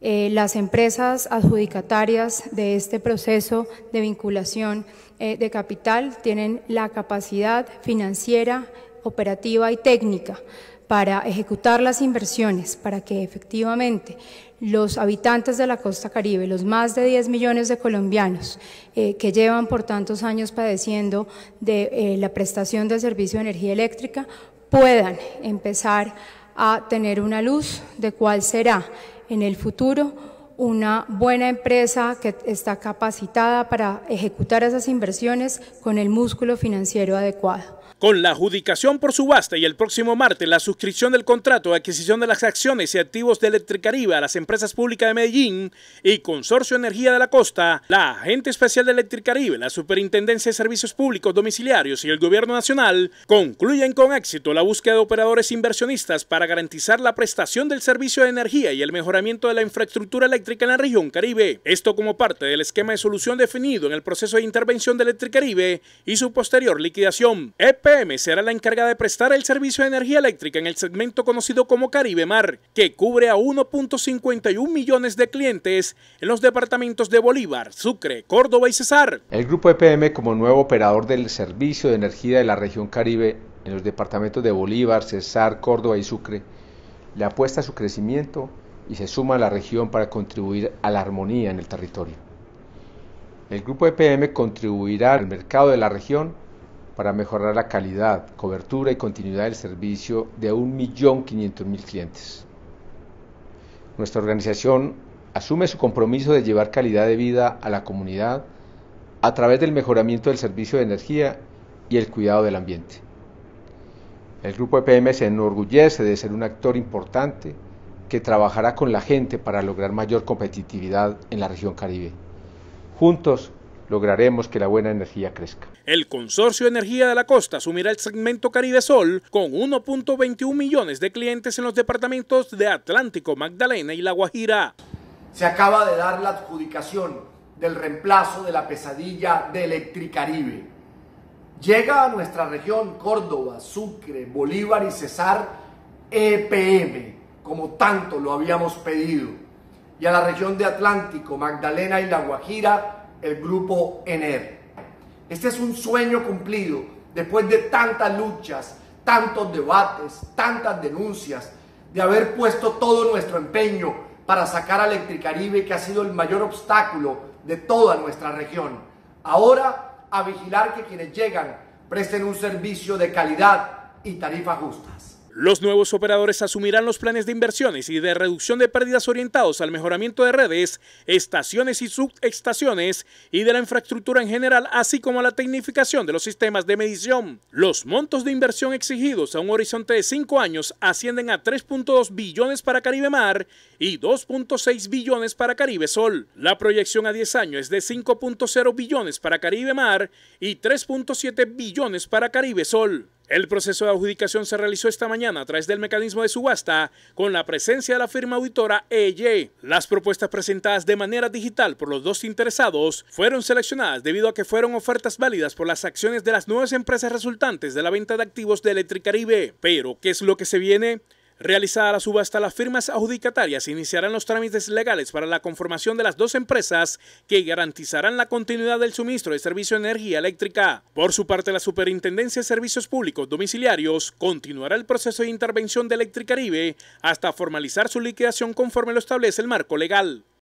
Eh, las empresas adjudicatarias de este proceso de vinculación eh, de capital tienen la capacidad financiera, operativa y técnica para ejecutar las inversiones, para que efectivamente los habitantes de la costa caribe, los más de 10 millones de colombianos eh, que llevan por tantos años padeciendo de la prestación de servicio de energía eléctrica, puedan empezar a tener una luz de cuál será en el futuro una buena empresa que está capacitada para ejecutar esas inversiones con el músculo financiero adecuado. Con la adjudicación por subasta y el próximo martes la suscripción del contrato de adquisición de las acciones y activos de Electricaribe a las empresas públicas de Medellín y Consorcio Energía de la Costa, la Agente Especial de Electricaribe, la Superintendencia de Servicios Públicos Domiciliarios y el Gobierno Nacional concluyen con éxito la búsqueda de operadores inversionistas para garantizar la prestación del servicio de energía y el mejoramiento de la infraestructura eléctrica en la región Caribe. Esto como parte del esquema de solución definido en el proceso de intervención de Electricaribe y su posterior liquidación. E EPM será la encargada de prestar el servicio de energía eléctrica en el segmento conocido como Caribe Mar, que cubre a 1.51 millones de clientes en los departamentos de Bolívar, Sucre, Córdoba y Cesar. El grupo EPM como nuevo operador del servicio de energía de la región Caribe en los departamentos de Bolívar, Cesar, Córdoba y Sucre le apuesta a su crecimiento y se suma a la región para contribuir a la armonía en el territorio. El grupo EPM contribuirá al mercado de la región para mejorar la calidad, cobertura y continuidad del servicio de 1.500.000 clientes. Nuestra organización asume su compromiso de llevar calidad de vida a la comunidad a través del mejoramiento del servicio de energía y el cuidado del ambiente. El grupo EPM se enorgullece de ser un actor importante que trabajará con la gente para lograr mayor competitividad en la región Caribe. Juntos lograremos que la buena energía crezca. El Consorcio Energía de la Costa asumirá el segmento Caribe Sol con 1.21 millones de clientes en los departamentos de Atlántico, Magdalena y La Guajira. Se acaba de dar la adjudicación del reemplazo de la pesadilla de Electricaribe. Llega a nuestra región Córdoba, Sucre, Bolívar y Cesar EPM, como tanto lo habíamos pedido. Y a la región de Atlántico, Magdalena y La Guajira, el grupo ENER. Este es un sueño cumplido después de tantas luchas, tantos debates, tantas denuncias, de haber puesto todo nuestro empeño para sacar a Electricaribe, que ha sido el mayor obstáculo de toda nuestra región. Ahora a vigilar que quienes llegan presten un servicio de calidad y tarifas justas. Los nuevos operadores asumirán los planes de inversiones y de reducción de pérdidas orientados al mejoramiento de redes, estaciones y subestaciones y de la infraestructura en general, así como a la tecnificación de los sistemas de medición. Los montos de inversión exigidos a un horizonte de 5 años ascienden a 3.2 billones para Caribe Mar y 2.6 billones para Caribe Sol. La proyección a 10 años es de 5.0 billones para Caribe Mar y 3.7 billones para Caribe Sol. El proceso de adjudicación se realizó esta mañana a través del mecanismo de subasta con la presencia de la firma auditora EY. Las propuestas presentadas de manera digital por los dos interesados fueron seleccionadas debido a que fueron ofertas válidas por las acciones de las nuevas empresas resultantes de la venta de activos de Electricaribe. Pero, ¿qué es lo que se viene? Realizada la subasta, las firmas adjudicatarias iniciarán los trámites legales para la conformación de las dos empresas que garantizarán la continuidad del suministro de servicio de energía eléctrica. Por su parte, la Superintendencia de Servicios Públicos Domiciliarios continuará el proceso de intervención de Electricaribe hasta formalizar su liquidación conforme lo establece el marco legal.